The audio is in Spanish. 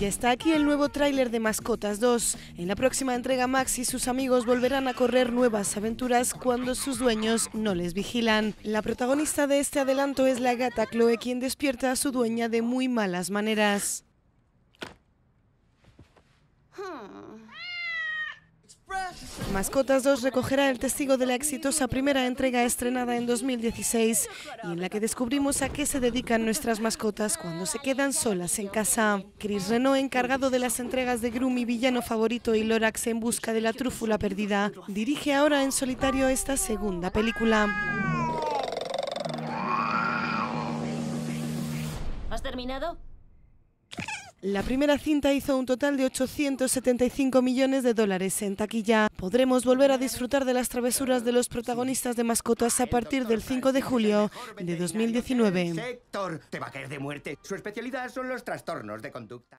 Ya está aquí el nuevo tráiler de Mascotas 2. En la próxima entrega Max y sus amigos volverán a correr nuevas aventuras cuando sus dueños no les vigilan. La protagonista de este adelanto es la gata Chloe quien despierta a su dueña de muy malas maneras. Hmm. Mascotas 2 recogerá el testigo de la exitosa primera entrega estrenada en 2016 y en la que descubrimos a qué se dedican nuestras mascotas cuando se quedan solas en casa. Chris Renault, encargado de las entregas de Groom y villano favorito, y Lorax en busca de la trúfula perdida, dirige ahora en solitario esta segunda película. ¿Has terminado? La primera cinta hizo un total de 875 millones de dólares en taquilla. Podremos volver a disfrutar de las travesuras de los protagonistas de mascotas a partir del 5 de julio de 2019. te de muerte. Su especialidad son los trastornos de conducta.